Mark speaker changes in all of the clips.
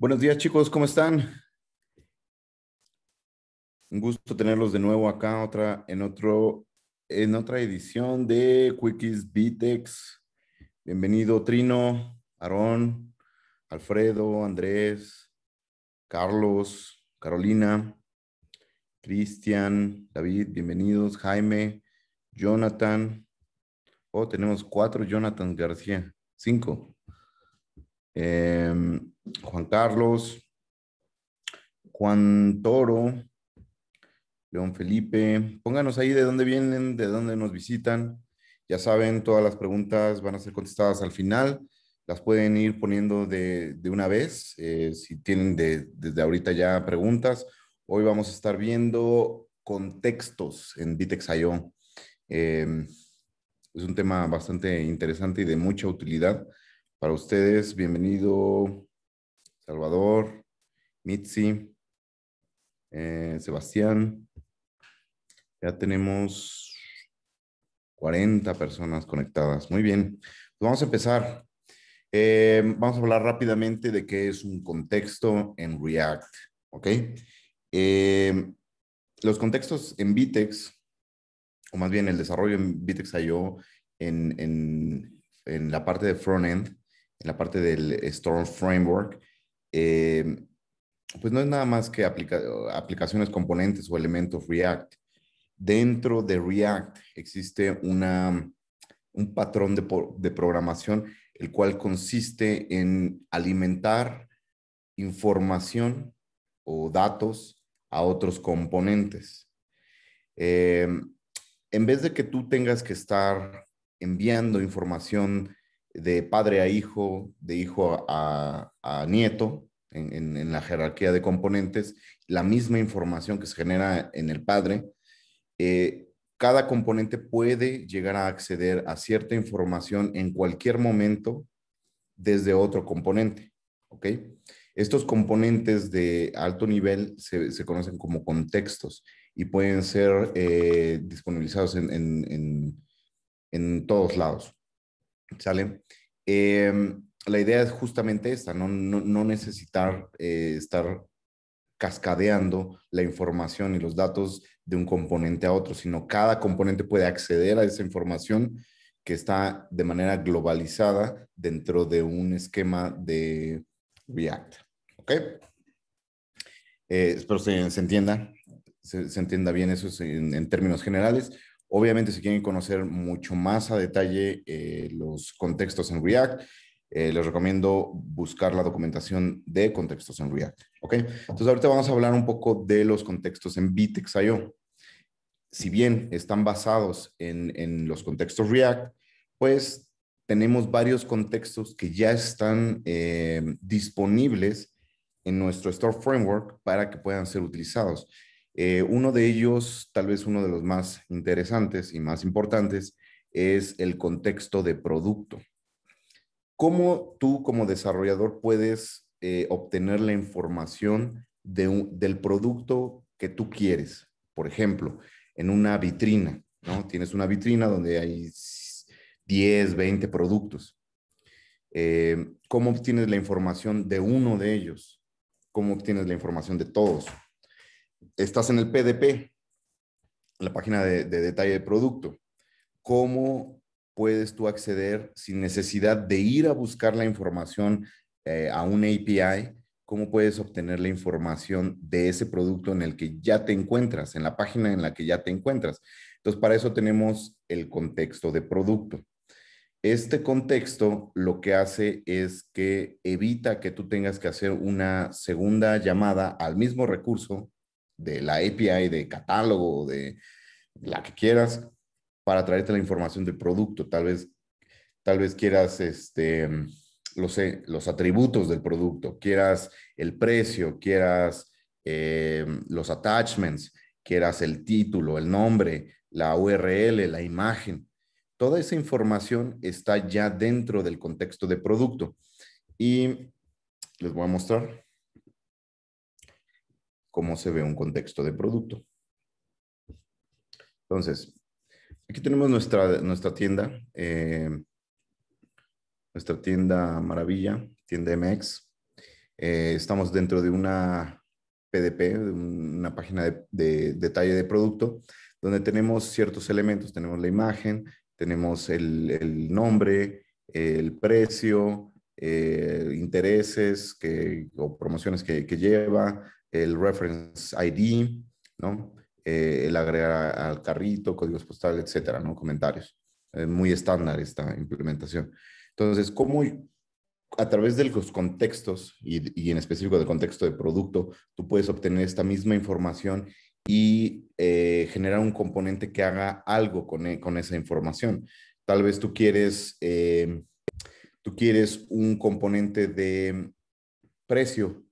Speaker 1: Buenos días chicos, ¿cómo están? Un gusto tenerlos de nuevo acá otra, en, otro, en otra edición de Quickies Vitex. Bienvenido Trino, Aarón, Alfredo, Andrés, Carlos, Carolina, Cristian, David, bienvenidos, Jaime, Jonathan. Oh, tenemos cuatro Jonathan García, cinco. Em, Juan Carlos, Juan Toro, León Felipe. Pónganos ahí de dónde vienen, de dónde nos visitan. Ya saben, todas las preguntas van a ser contestadas al final. Las pueden ir poniendo de, una vez, eh, si tienen desde ahorita ya preguntas. Hoy vamos a estar viendo contextos en Vitex.io. Em, es un tema bastante interesante y de mucha utilidad para ustedes. Bienvenido, Salvador, Mitzi, eh, Sebastián. Ya tenemos 40 personas conectadas. Muy bien, pues vamos a empezar. Eh, vamos a hablar rápidamente de qué es un contexto en React, ¿ok? Eh, los contextos en Vitex, o más bien el desarrollo en Vitex IO en, en, la parte de frontend, en la parte del Storm Framework, eh, pues no es nada más que aplicaciones, componentes o elementos React. Dentro de React existe un patrón de, programación, el cual consiste en alimentar información o datos a otros componentes. Eh, en vez de que tú tengas que estar enviando información de padre a hijo, de hijo a, nieto, en, la jerarquía de componentes, la misma información que se genera en el padre, eh, cada componente puede llegar a acceder a cierta información en cualquier momento desde otro componente. Estos componentes de alto nivel se, conocen como contextos y pueden ser eh, disponibilizados en, todos lados. ¿Sale? Em, la idea es justamente esta, no, necesitar eh, estar cascadeando la información y los datos de un componente a otro, sino cada componente puede acceder a esa información que está de manera globalizada dentro de un esquema de React. ¿Ok? Eh, espero se, entienda, se, entienda bien eso en términos generales. Obviamente, si quieren conocer mucho más a detalle eh, los contextos en React, eh, les recomiendo buscar la documentación de contextos en React. ¿ok? Entonces, ahorita vamos a hablar un poco de los contextos en Vitex.io. Si bien están basados en, los contextos React, pues tenemos varios contextos que ya están eh, disponibles en nuestro Store Framework para que puedan ser utilizados. Eh, uno de ellos, tal vez uno de los más interesantes y más importantes, es el contexto de producto. ¿Cómo tú como desarrollador puedes eh, obtener la información del producto que tú quieres? Por ejemplo, en una vitrina, ¿no? Tienes una vitrina donde hay 10, 20 productos. Eh, ¿Cómo obtienes la información de uno de ellos? ¿Cómo obtienes la información de todos? estás en el PDP, la página de, detalle de producto. ¿Cómo puedes tú acceder sin necesidad de ir a buscar la información eh, a un API? ¿Cómo puedes obtener la información de ese producto en el que ya te encuentras, en la página en la que ya te encuentras? Entonces, para eso tenemos el contexto de producto. Este contexto lo que hace es que evita que tú tengas que hacer una segunda llamada al mismo recurso de la API de catálogo, de la que quieras, para traerte la información del producto. Tal vez, tal vez quieras este, los, los atributos del producto, quieras el precio, quieras eh, los attachments, quieras el título, el nombre, la URL, la imagen. Toda esa información está ya dentro del contexto de producto. Y les voy a mostrar cómo se ve un contexto de producto. Entonces, aquí tenemos nuestra, nuestra tienda, eh, nuestra tienda Maravilla, tienda MX. Eh, estamos dentro de una PDP, una página de, detalle de producto, donde tenemos ciertos elementos. Tenemos la imagen, tenemos el, nombre, el precio, eh, intereses o promociones que lleva, el reference ID, ¿no? Eh, el agregar al carrito, códigos postales, etcétera, ¿no? Comentarios. muy estándar esta implementación. Entonces, ¿cómo a través de los contextos y, en específico del contexto de producto, tú puedes obtener esta misma información y eh, generar un componente que haga algo con, e, esa información? Tal vez tú quieres, eh, tú quieres un componente de precio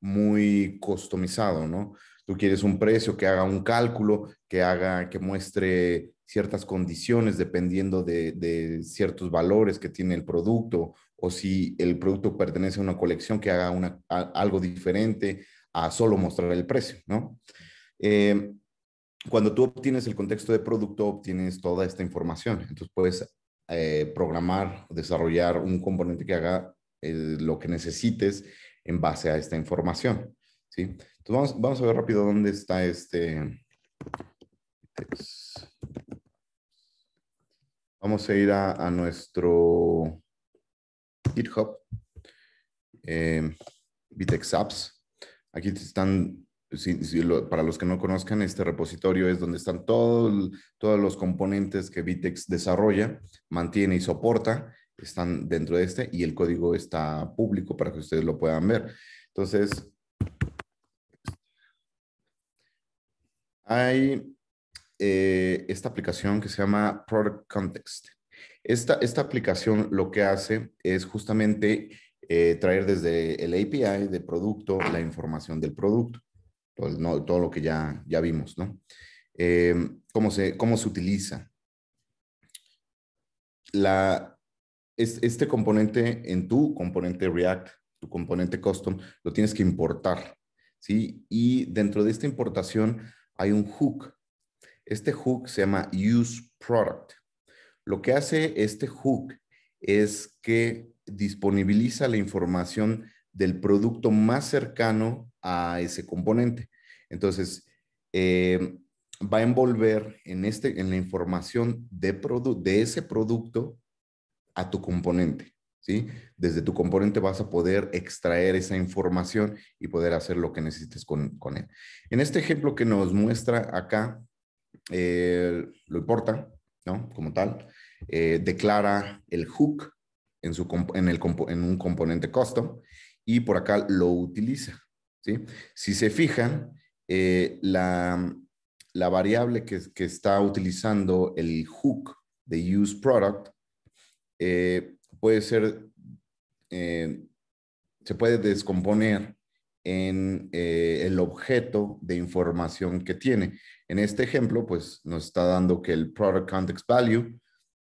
Speaker 1: muy customizado, ¿no? Tú quieres un precio que haga un cálculo, que haga, que muestre ciertas condiciones dependiendo de, ciertos valores que tiene el producto o si el producto pertenece a una colección que haga una, algo diferente a solo mostrar el precio, ¿no? Eh, cuando tú obtienes el contexto de producto, obtienes toda esta información. Entonces puedes eh, programar, desarrollar un componente que haga eh, lo que necesites en base a esta información. ¿sí? Entonces vamos, a ver rápido dónde está este Vamos a ir a, nuestro GitHub, eh, Vitex Apps. Aquí están, para los que no conozcan, este repositorio es donde están todos los componentes que Vitex desarrolla, mantiene y soporta están dentro de este y el código está público para que ustedes lo puedan ver. Entonces, hay eh, esta aplicación que se llama Product Context. Esta, esta aplicación lo que hace es justamente eh, traer desde el API de producto la información del producto, todo, lo que ya, ya vimos, ¿no? Eh, ¿cómo, se, ¿Cómo se utiliza? La, este componente en tu componente React, tu componente custom, lo tienes que importar, ¿sí? Y dentro de esta importación hay un hook. Este hook se llama use product. Lo que hace este hook es que disponibiliza la información del producto más cercano a ese componente. Entonces, em, va a envolver en, este, en la información de, de ese producto a tu componente, ¿sí? Desde tu componente vas a poder extraer esa información y poder hacer lo que necesites con, él. En este ejemplo que nos muestra acá, eh, lo importa, ¿no? Como tal, eh, declara el hook en, su, en, un componente custom y por acá lo utiliza, ¿sí? Si se fijan, eh, la, variable que, que está utilizando el hook de use product eh, puede ser, eh, se puede descomponer en eh, el objeto de información que tiene. En este ejemplo, pues nos está dando que el Product Context Value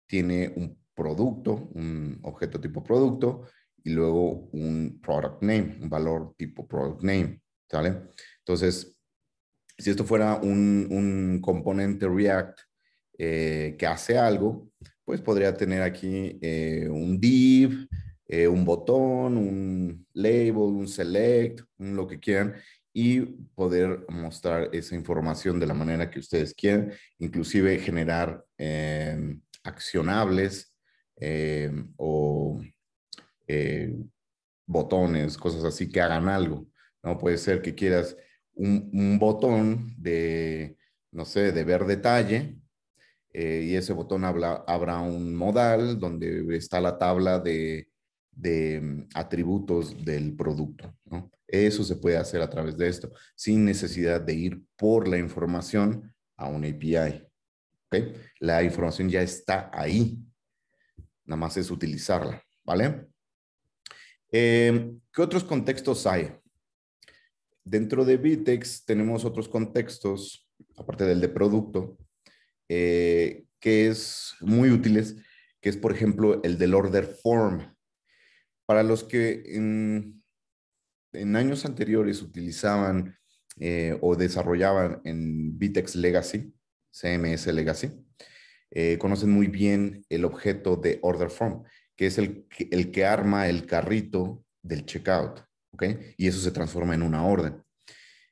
Speaker 1: tiene un producto, un objeto tipo producto, y luego un product name, un valor tipo product name, Entonces, si esto fuera un componente React eh, que hace algo, pues podría tener aquí eh, un div, eh, un botón, un label, un select, lo que quieran y poder mostrar esa información de la manera que ustedes quieran, inclusive generar em, accionables em, o botones, cosas así que hagan algo. No puede ser que quieras un botón de, no sé, de ver detalle, eh, y ese botón habla, habrá un modal donde está la tabla de, mm, atributos del producto. Eso se puede hacer a través de esto, sin necesidad de ir por la información a una API. La información ya está ahí, nada más es utilizarla, ¿vale? Eh, ¿Qué otros contextos hay? Dentro de Vitex tenemos otros contextos, aparte del de producto, eh, que es muy útiles, que es por ejemplo el del order form. Para los que en, años anteriores utilizaban eh, o desarrollaban en Vitex Legacy, CMS Legacy, eh, conocen muy bien el objeto de order form, que es el, que arma el carrito del checkout, ¿ok? Y eso se transforma en una orden.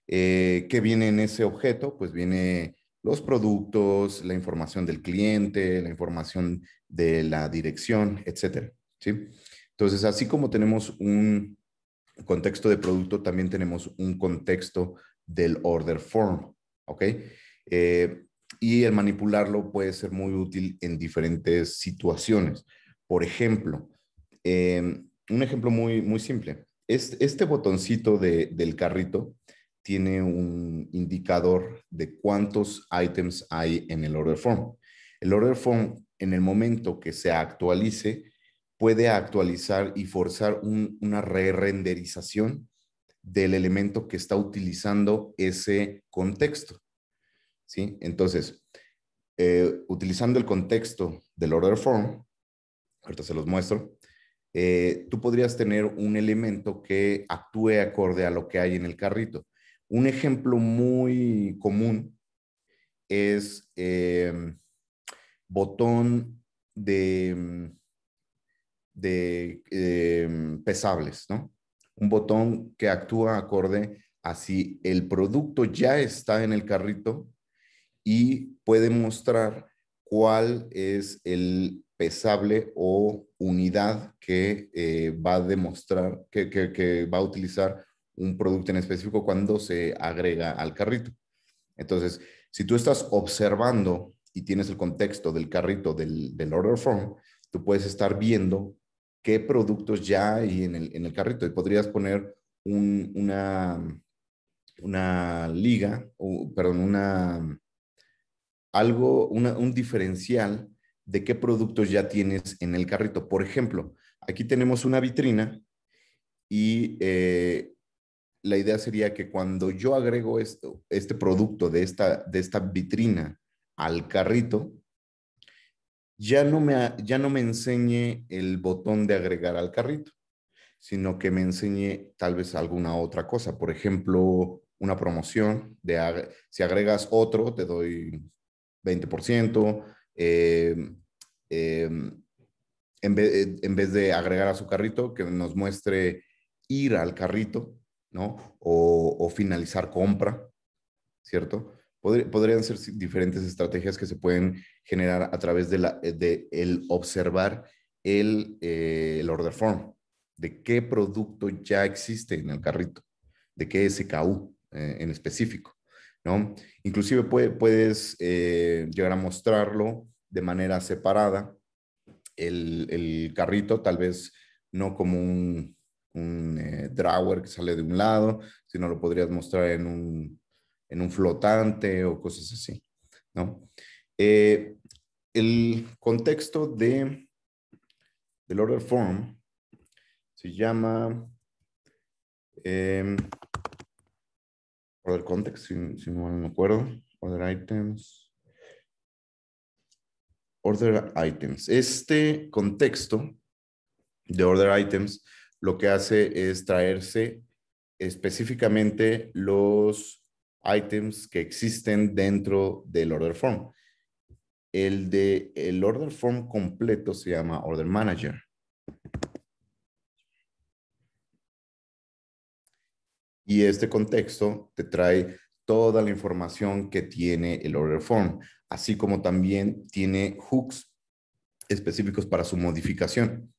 Speaker 1: ¿Qué viene en ese objeto? Pues viene los productos, la información del cliente, la información de la dirección, etcétera. ¿sí? Entonces, así como tenemos un contexto de producto, también tenemos un contexto del order form, ¿ok? Eh, y el manipularlo puede ser muy útil en diferentes situaciones. Por ejemplo, eh, un ejemplo muy, muy simple. Este, este botoncito del carrito tiene un indicador de cuántos items hay en el order form. El order form, en el momento que se actualice, puede actualizar y forzar una re-renderización del elemento que está utilizando ese contexto. ¿Sí? Entonces, eh, utilizando el contexto del order form, ahorita se los muestro, eh, tú podrías tener un elemento que actúe acorde a lo que hay en el carrito. Un ejemplo muy común es el em, botón de, em, de em, pesables, ¿no? Un botón que actúa acorde a si el producto ya está en el carrito y puede mostrar cuál es el pesable o unidad que eh, va a demostrar, que va a utilizar un producto en específico cuando se agrega al carrito. Entonces, si tú estás observando y tienes el contexto del carrito del, order form, tú puedes estar viendo qué productos ya hay en el, carrito y podrías poner una, una liga, o, perdón, una, algo, un diferencial de qué productos ya tienes en el carrito. Por ejemplo, aquí tenemos una vitrina y eh, la idea sería que cuando yo agrego esto, este producto de esta, de esta vitrina al carrito, ya no, me, ya no me enseñe el botón de agregar al carrito, sino que me enseñe tal vez alguna otra cosa. Por ejemplo, una promoción de si agregas otro, te doy 20%. Em, em, en, en vez de agregar a su carrito, que nos muestre ir al carrito ¿no? O, finalizar compra, ¿cierto? podrían ser diferentes estrategias que se pueden generar a través de, la, eh, de el observar el, eh, el order form, de qué producto ya existe en el carrito, de qué SKU eh, en específico, ¿no? Inclusive puede, puedes llegar a mostrarlo de manera separada, el, el, carrito, tal vez no como un, un eh, drawer que sale de un lado, si no lo podrías mostrar en un, flotante o cosas así, ¿no? Eh, el contexto de, del order form se llama em, order context, si no me acuerdo, order items. Order items. Este contexto de order items lo que hace es traerse específicamente los items que existen dentro del order form. El de el order form completo se llama order manager. Y este contexto te trae toda la información que tiene el order form, así como también tiene hooks específicos para su modificación.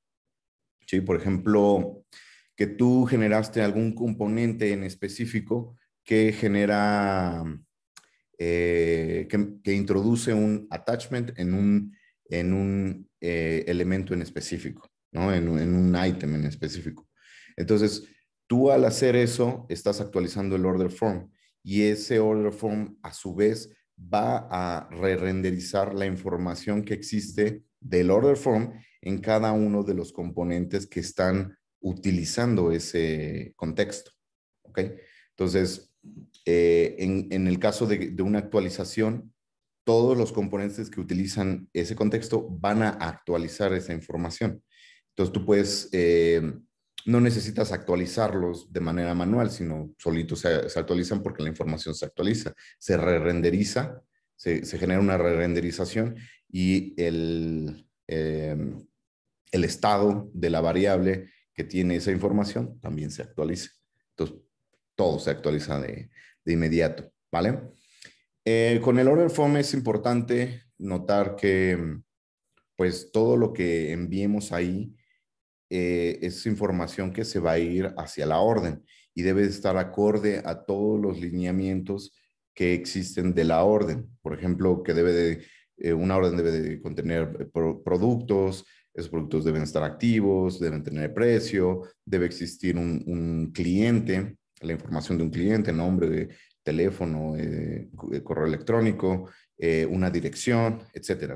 Speaker 1: ¿sí? Por ejemplo, que tú generaste algún componente en específico que genera, eh, que, introduce un attachment en un, eh, elemento en específico, en, un item en específico. Entonces, tú al hacer eso, estás actualizando el order form y ese order form a su vez va a re-renderizar la información que existe del order form en cada uno de los componentes que están utilizando ese contexto. ¿Ok? Entonces, eh, en, el caso de, una actualización, todos los componentes que utilizan ese contexto van a actualizar esa información. Entonces, tú puedes, eh, no necesitas actualizarlos de manera manual, sino solitos se, actualizan porque la información se actualiza, se re-renderiza, se, se genera una re-renderización y el, em, el estado de la variable que tiene esa información también se actualiza. Entonces, todo se actualiza de, inmediato, ¿vale? Eh, con el order form es importante notar que, mm, pues, todo lo que enviemos ahí eh, es información que se va a ir hacia la orden y debe estar acorde a todos los lineamientos que existen de la orden. Por ejemplo, que debe de eh, una orden debe contener eh, productos, esos productos deben estar activos, deben tener precio, debe existir un, cliente, la información de un cliente, nombre, teléfono, eh, correo electrónico, una dirección, etcétera,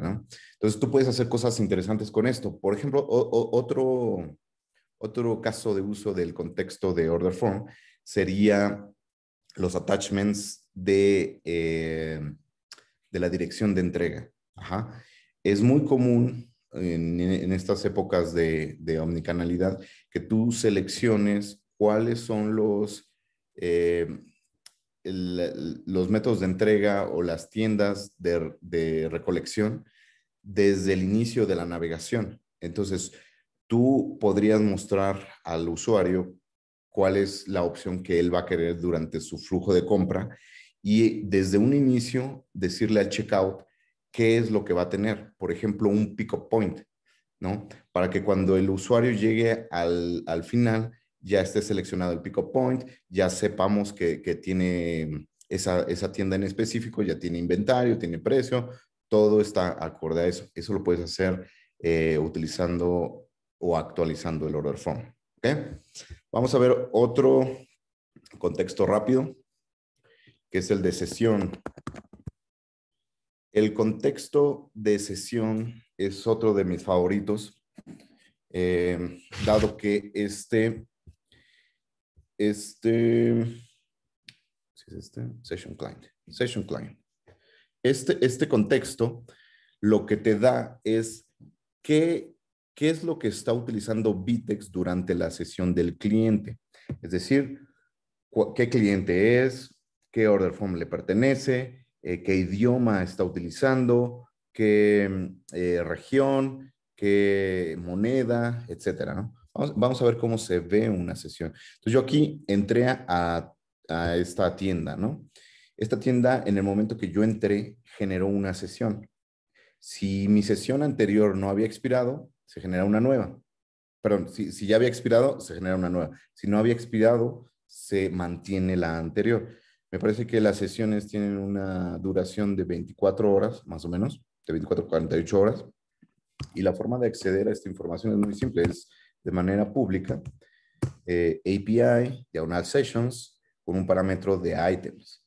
Speaker 1: Entonces tú puedes hacer cosas interesantes con esto. Por ejemplo, otro, otro caso de uso del contexto de order form sería los attachments de de la dirección de entrega. Es muy común en, estas épocas de, omnicanalidad que tú selecciones cuáles son los, eh, los métodos de entrega o las tiendas de recolección desde el inicio de la navegación. Entonces, tú podrías mostrar al usuario cuál es la opción que él va a querer durante su flujo de compra y desde un inicio decirle al checkout qué es lo que va a tener. Por ejemplo, un pick-up point, ¿no? Para que cuando el usuario llegue al, final ya esté seleccionado el pick-up point, ya sepamos que, tiene esa, tienda en específico, ya tiene inventario, tiene precio, todo está acorde a eso. Eso lo puedes hacer eh, utilizando o actualizando el order form. ¿okay? Vamos a ver otro contexto rápido que es el de sesión. El contexto de sesión es otro de mis favoritos, eh, dado que este, este, es este? Session client, session client. Este, este, contexto lo que te da es qué, qué es lo que está utilizando Vitex durante la sesión del cliente. Es decir, qué cliente es, qué order form le pertenece, eh, qué idioma está utilizando, qué mm, eh, región, qué moneda, etcétera. Vamos, a ver cómo se ve una sesión. Entonces yo aquí entré a, esta tienda, Esta tienda, en el momento que yo entré, generó una sesión. Si mi sesión anterior no había expirado, se genera una nueva. Perdón, si, si, ya había expirado, se genera una nueva. Si no había expirado, se mantiene la anterior. Me parece que las sesiones tienen una duración de 24 horas, más o menos, de 24 a 48 horas. Y la forma de acceder a esta información es muy simple, es de manera pública, eh, API, diagonal sessions, con un parámetro de items.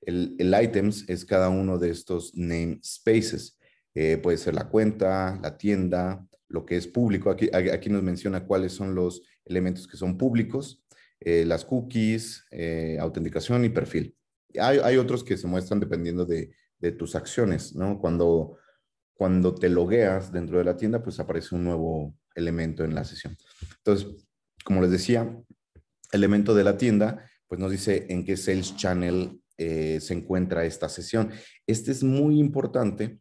Speaker 1: El, items es cada uno de estos namespaces. Eh, puede ser la cuenta, la tienda, lo que es público. Aquí, aquí nos menciona cuáles son los elementos que son públicos eh, las cookies, eh, autenticación y perfil. Hay, hay, otros que se muestran dependiendo de, tus acciones, ¿no? Cuando, cuando te logueas dentro de la tienda, pues aparece un nuevo elemento en la sesión. Entonces, como les decía, elemento de la tienda, pues nos dice en qué sales channel eh, se encuentra esta sesión. Este es muy importante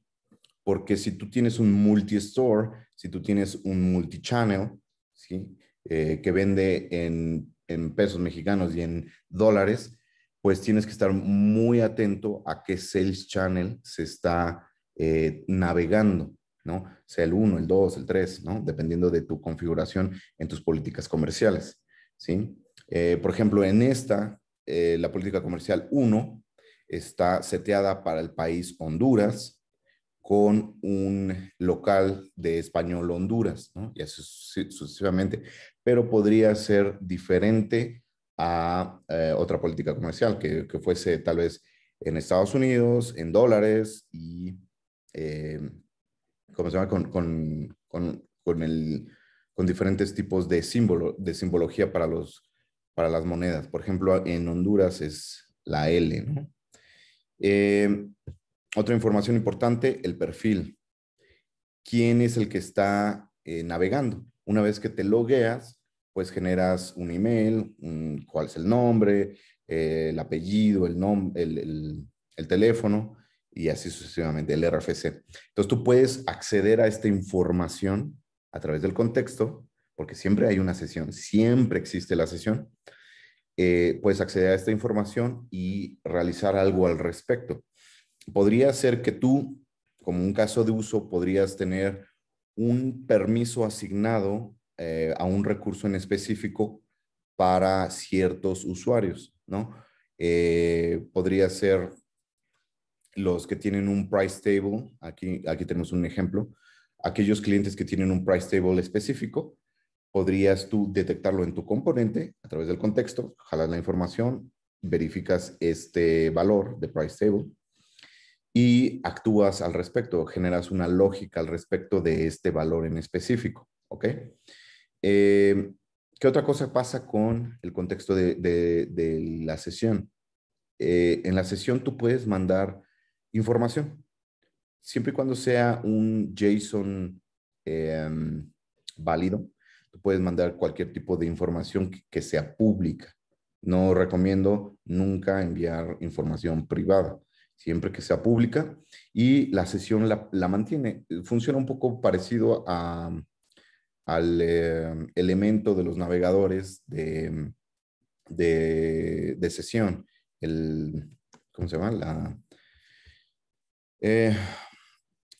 Speaker 1: porque si tú tienes un multi-store, si tú tienes un multi-channel, ¿sí? que vende en en pesos mexicanos y en dólares, pues tienes que estar muy atento a qué sales channel se está eh, navegando, ¿no? Sea el 1, el 2, el 3, ¿no? Dependiendo de tu configuración en tus políticas comerciales, ¿sí? Eh, por ejemplo, en esta, eh, la política comercial 1 está seteada para el país Honduras, con un local de español Honduras, ¿no? y así sucesivamente, pero podría ser diferente a eh, otra política comercial que, fuese tal vez en Estados Unidos, en dólares y, eh, ¿cómo se llama?, con, con, diferentes tipos de, símbolo, de simbología para, los, para las monedas. Por ejemplo, en Honduras es la L, ¿no? Eh, otra información importante, el perfil. ¿Quién es el que está eh, navegando? Una vez que te logueas, pues generas un email, cuál es el nombre, eh, el apellido, el, el, teléfono y así sucesivamente, el RFC. Entonces tú puedes acceder a esta información a través del contexto, porque siempre hay una sesión, siempre existe la sesión. Eh, puedes acceder a esta información y realizar algo al respecto podría ser que tú, como un caso de uso, podrías tener un permiso asignado eh, a un recurso en específico para ciertos usuarios, ¿no? Eh, podría ser los que tienen un price table, aquí, aquí tenemos un ejemplo, aquellos clientes que tienen un price table específico, podrías tú detectarlo en tu componente a través del contexto, jalas la información, verificas este valor de price table y actúas al respecto, generas una lógica al respecto de este valor en específico. ¿Ok? Eh, ¿Qué otra cosa pasa con el contexto de, la sesión? Eh, en la sesión tú puedes mandar información, siempre y cuando sea un JSON em, válido, tú puedes mandar cualquier tipo de información que sea pública. No recomiendo nunca enviar información privada siempre que sea pública, y la sesión la, mantiene. Funciona un poco parecido al eh, elemento de los navegadores de, de, sesión. El, ¿Cómo se llama? Eh,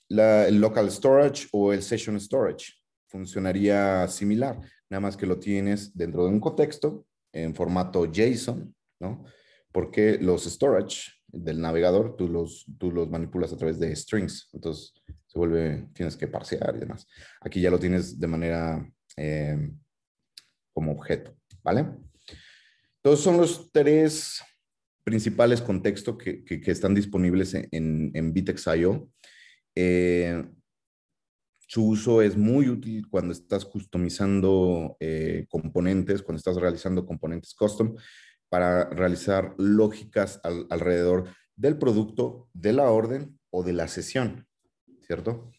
Speaker 1: la, el local storage o el session storage. Funcionaría similar, nada más que lo tienes dentro de un contexto en formato JSON, ¿no? Porque los storage del navegador, tú los, tú los manipulas a través de strings. Entonces, se vuelve, tienes que parsear y demás. Aquí ya lo tienes de manera em, como objeto, ¿vale? Entonces, son los tres principales contextos que, están disponibles en, en Vitex.io. Eh, su uso es muy útil cuando estás customizando eh, componentes, cuando estás realizando componentes custom, para realizar lógicas alrededor del producto, de la orden o de la sesión, ¿cierto?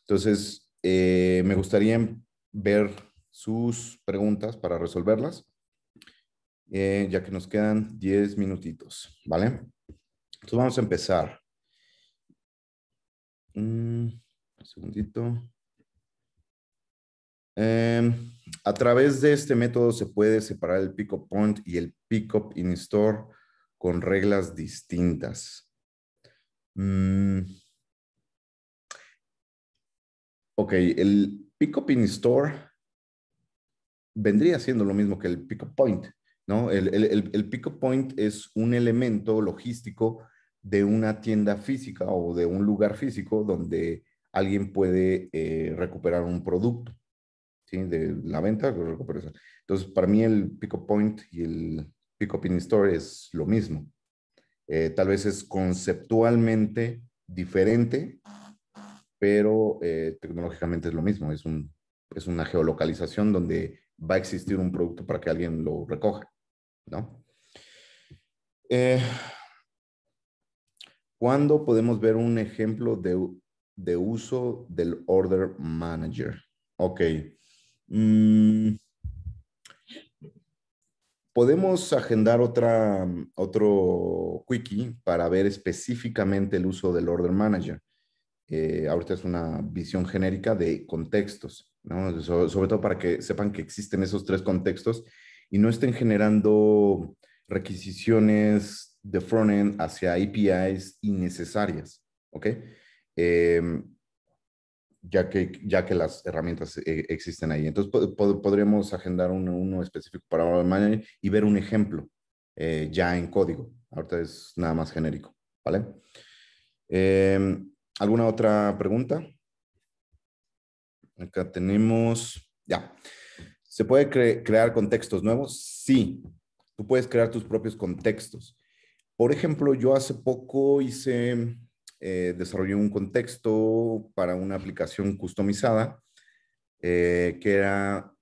Speaker 1: Entonces, eh, me gustaría ver sus preguntas para resolverlas, eh, ya que nos quedan 10 minutitos, ¿vale? Entonces vamos a empezar. Mm, un segundito. Em, a través de este método se puede separar el pick-up point y el pickup in store con reglas distintas. Mm. Ok, el up in store vendría siendo lo mismo que el pick-up point, ¿no? El, pick-up point es un elemento logístico de una tienda física o de un lugar físico donde alguien puede eh, recuperar un producto. ¿sí? de la venta, Entonces, para mí el pick-up point y el pick-up in store es lo mismo. Eh, tal vez es conceptualmente diferente, pero eh, tecnológicamente es lo mismo. Es, es una geolocalización donde va a existir un producto para que alguien lo recoja, ¿no? Eh, ¿Cuándo podemos ver un ejemplo de, de uso del Order Manager? Ok. Mm. podemos agendar otra, otro quickie para ver específicamente el uso del Order Manager. Eh, ahorita es una visión genérica de contextos, sobre todo para que sepan que existen esos tres contextos y no estén generando requisiciones de front end hacia APIs innecesarias, ¿ok? Eh, ya que, ya que las herramientas eh, existen ahí. Entonces, podríamos agendar uno, uno, específico para mañana y ver un ejemplo eh, ya en código. Ahorita es nada más genérico, ¿vale? Em, ¿Alguna otra pregunta? Acá tenemos, ya. ¿Se puede crear contextos nuevos? Sí, tú puedes crear tus propios contextos. Por ejemplo, yo hace poco hice eh, desarrollé un contexto para una aplicación customizada eh, que era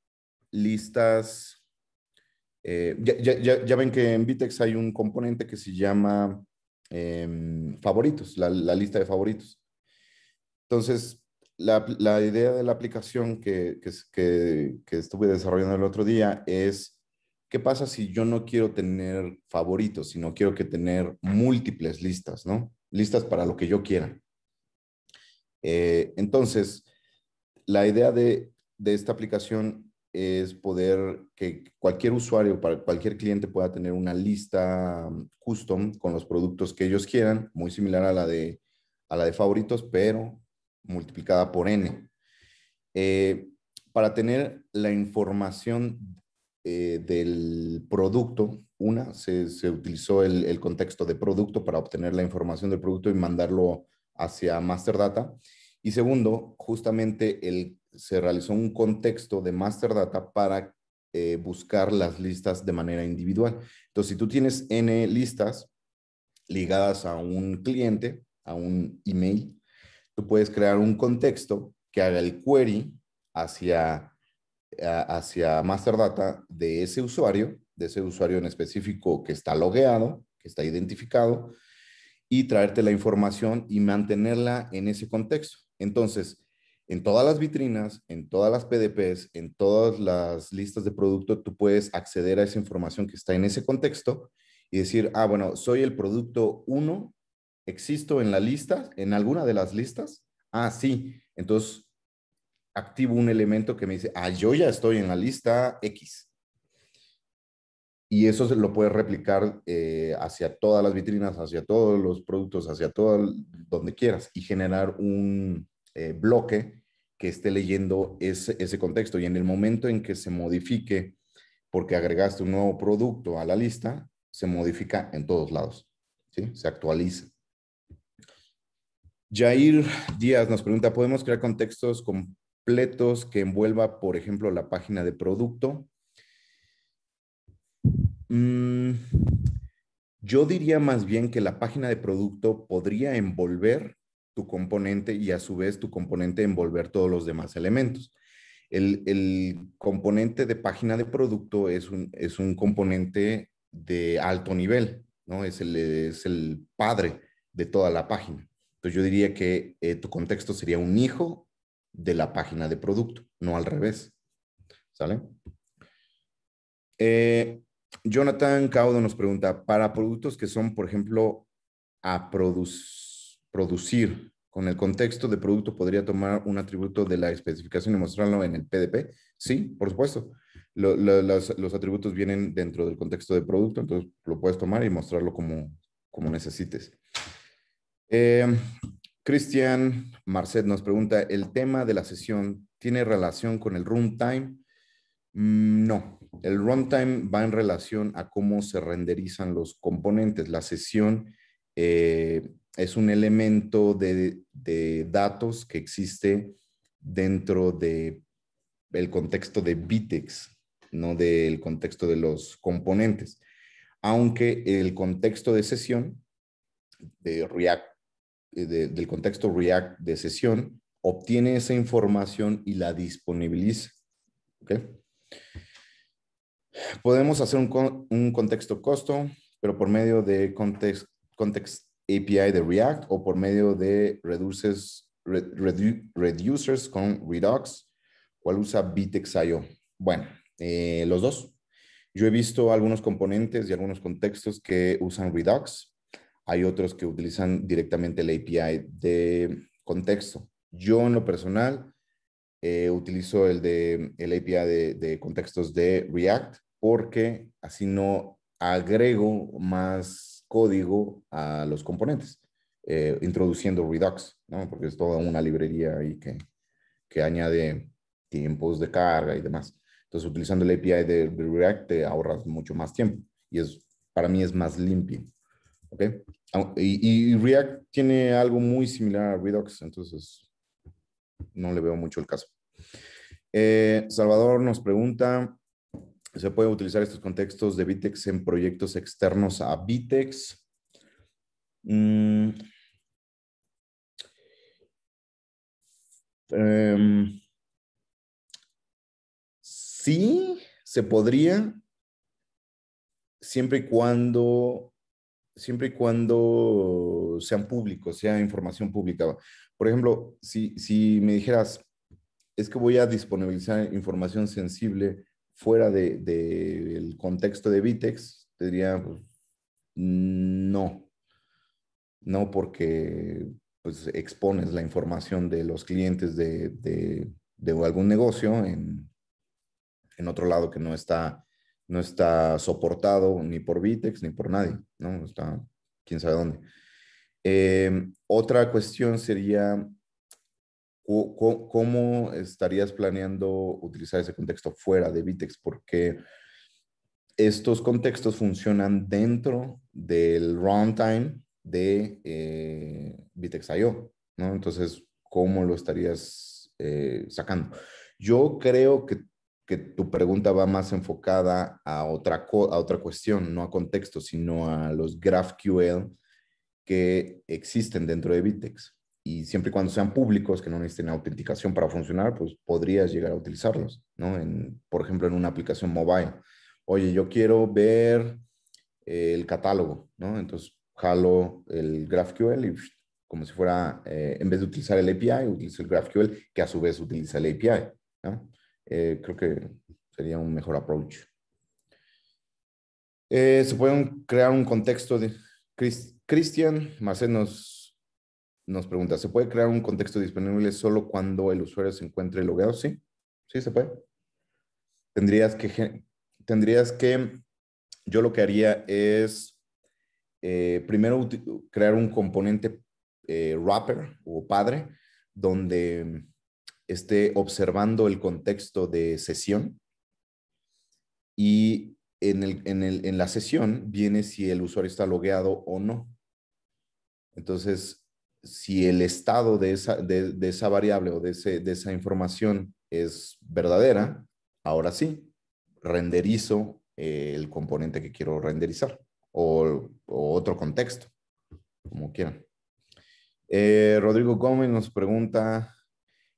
Speaker 1: listas. Eh, ya, ven que en Vitex hay un componente que se llama em, favoritos, la, lista de favoritos. Entonces, la, idea de la aplicación que, que, estuve desarrollando el otro día es ¿qué pasa si yo no quiero tener favoritos, sino quiero que tener múltiples listas, ¿no? listas para lo que yo quiera. Eh, entonces, la idea de, esta aplicación es poder que cualquier usuario, para cualquier cliente pueda tener una lista um, custom con los productos que ellos quieran, muy similar a la de, a la de favoritos, pero multiplicada por n. Eh, para tener la información eh, del producto una, se, utilizó el, contexto de producto para obtener la información del producto y mandarlo hacia Master Data. Y segundo, justamente el, se realizó un contexto de Master Data para eh, buscar las listas de manera individual. Entonces, si tú tienes N listas ligadas a un cliente, a un email, tú puedes crear un contexto que haga el query hacia, hacia Master Data de ese usuario de ese usuario en específico que está logueado, que está identificado, y traerte la información y mantenerla en ese contexto. Entonces, en todas las vitrinas, en todas las PDPs, en todas las listas de producto, tú puedes acceder a esa información que está en ese contexto y decir, ah, bueno, soy el producto 1, existo en la lista, en alguna de las listas. Ah, sí. Entonces, activo un elemento que me dice, ah, yo ya estoy en la lista X. Y eso se lo puedes replicar eh, hacia todas las vitrinas, hacia todos los productos, hacia todo donde quieras y generar un eh, bloque que esté leyendo ese, contexto. Y en el momento en que se modifique, porque agregaste un nuevo producto a la lista, se modifica en todos lados, ¿sí? se actualiza. Jair Díaz nos pregunta, ¿podemos crear contextos completos que envuelva, por ejemplo, la página de producto? Mm, yo diría más bien que la página de producto podría envolver tu componente y a su vez tu componente envolver todos los demás elementos. El, componente de página de producto es un, es un componente de alto nivel, ¿no? Es el, es el padre de toda la página. Entonces yo diría que eh, tu contexto sería un hijo de la página de producto, no al revés. ¿Sale? Eh, Jonathan Caudo nos pregunta, para productos que son, por ejemplo, a producir, con el contexto de producto podría tomar un atributo de la especificación y mostrarlo en el PDP. Sí, por supuesto. los, atributos vienen dentro del contexto de producto, entonces lo puedes tomar y mostrarlo como, necesites. Eh, Cristian Marcet nos pregunta, ¿el tema de la sesión tiene relación con el runtime? Mm, no, el runtime va en relación a cómo se renderizan los componentes. La sesión eh, es un elemento de, datos que existe dentro del el contexto de Vitex, no del contexto de los componentes. Aunque el contexto de sesión, de React, eh, del contexto React de sesión, obtiene esa información y la disponibiliza. ¿Okay? Podemos hacer un, contexto costo, pero por medio de context, context API de React o por medio de reducers con Redux, cual usa Vitex.io. Bueno, eh, los dos. Yo he visto algunos componentes y algunos contextos que usan Redux. Hay otros que utilizan directamente la API de contexto. Yo en lo personal eh, utilizo el de API de contextos de React porque así no agrego más código a los componentes, eh, introduciendo Redux, ¿no? porque es toda una librería ahí que, que añade tiempos de carga y demás. Entonces, utilizando el API de, React te ahorras mucho más tiempo y es, para mí es más limpio. okay Y, React tiene algo muy similar a Redux, entonces no le veo mucho el caso. Eh, Salvador nos pregunta, se puede utilizar estos contextos de Vitex en proyectos externos a Vitex. Mm. Em. sí, se podría, siempre y cuando siempre y cuando sean públicos, sea información pública. Por ejemplo, si, si me dijeras, es que voy a disponibilizar información sensible fuera del de, contexto de Vitex, te diría, pues, no, no porque pues, expones la información de los clientes de, de, de algún negocio en, otro lado que no está, no está soportado ni por Vitex ni por nadie, ¿no? Está quién sabe dónde. Eh, otra cuestión sería ¿Cómo, estarías planeando utilizar ese contexto fuera de Vitex? Porque estos contextos funcionan dentro del runtime de eh, Vitex.io, ¿no? Entonces, ¿cómo lo estarías eh, sacando? Yo creo que, tu pregunta va más enfocada a otra, a otra cuestión, no a contexto, sino a los GraphQL que existen dentro de Vitex y siempre y cuando sean públicos, que no necesiten autenticación para funcionar, pues podrías llegar a utilizarlos, ¿no? En, por ejemplo, en una aplicación mobile. Oye, yo quiero ver el catálogo, ¿no? Entonces jalo el GraphQL y como si fuera, eh, en vez de utilizar el API, utilizo el GraphQL, que a su vez utiliza el API, ¿no? Eh, creo que sería un mejor approach. Eh, se pueden crear un contexto de Christian, Marcel nos pregunta, ¿se puede crear un contexto disponible solo cuando el usuario se encuentre logueado? Sí, sí se puede. Tendrías que, tendrías que, yo lo que haría es eh, primero crear un componente eh, wrapper o padre donde esté observando el contexto de sesión y en, en la sesión viene si el usuario está logueado o no. Entonces, si el estado de esa, de, esa variable o de, ese, de esa información es verdadera, ahora sí, renderizo el componente que quiero renderizar o, otro contexto, como quieran. Eh, Rodrigo Gómez nos pregunta,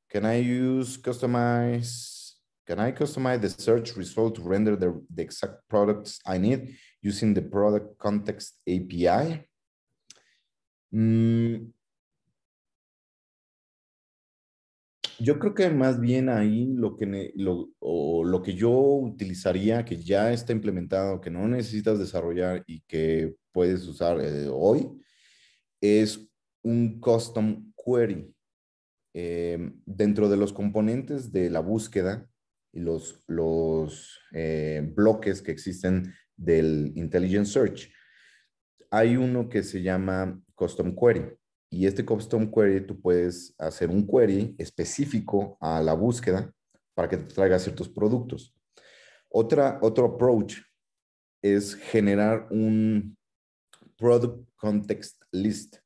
Speaker 1: can I use customize, can I customize the search result to render the, exact products I need using the product context API? Mm, Yo creo que más bien ahí lo que, lo, que yo utilizaría, que ya está implementado, que no necesitas desarrollar y que puedes usar eh, hoy, es un custom query. Eh, dentro de los componentes de la búsqueda y los, los eh, bloques que existen del Intelligent Search, hay uno que se llama Custom Query. Y este custom query, tú puedes hacer un query específico a la búsqueda para que te traiga ciertos productos. Otra, otro approach es generar un product context list.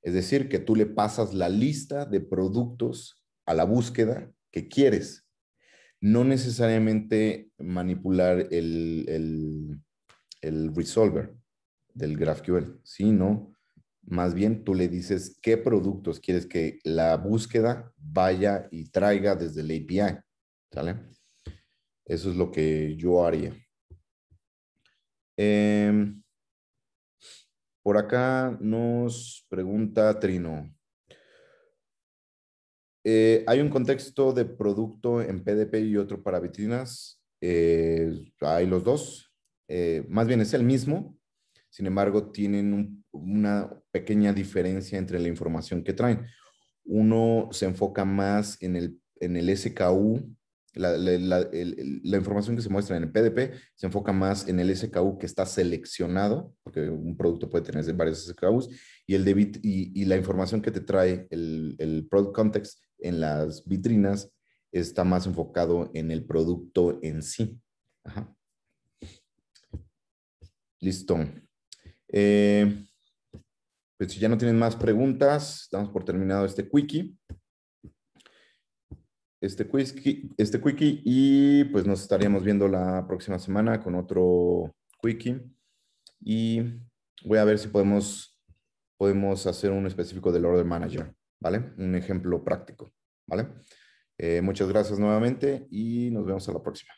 Speaker 1: Es decir, que tú le pasas la lista de productos a la búsqueda que quieres. No necesariamente manipular el, el, el resolver del GraphQL, sino más bien tú le dices qué productos quieres que la búsqueda vaya y traiga desde el API. ¿Sale? Eso es lo que yo haría. Em, por acá nos pregunta Trino. Eh, hay un contexto de producto en PDP y otro para vitrinas. Eh, hay los dos. Eh, más bien es el mismo, sin embargo, tienen una pequeña diferencia entre la información que traen. Uno se enfoca más en el, en el SKU, la, información que se muestra en el PDP se enfoca más en el SKU que está seleccionado, porque un producto puede tener varios SKUs, y, el y, la información que te trae el, Product Context en las vitrinas está más enfocado en el producto en sí. Ajá. Listo. Eh, pues si ya no tienen más preguntas, damos por terminado este quickie. Este quickie, este y pues nos estaríamos viendo la próxima semana con otro quickie. Y voy a ver si podemos, podemos hacer un específico del Order Manager, ¿vale? Un ejemplo práctico, ¿vale? Eh, muchas gracias nuevamente y nos vemos a la próxima.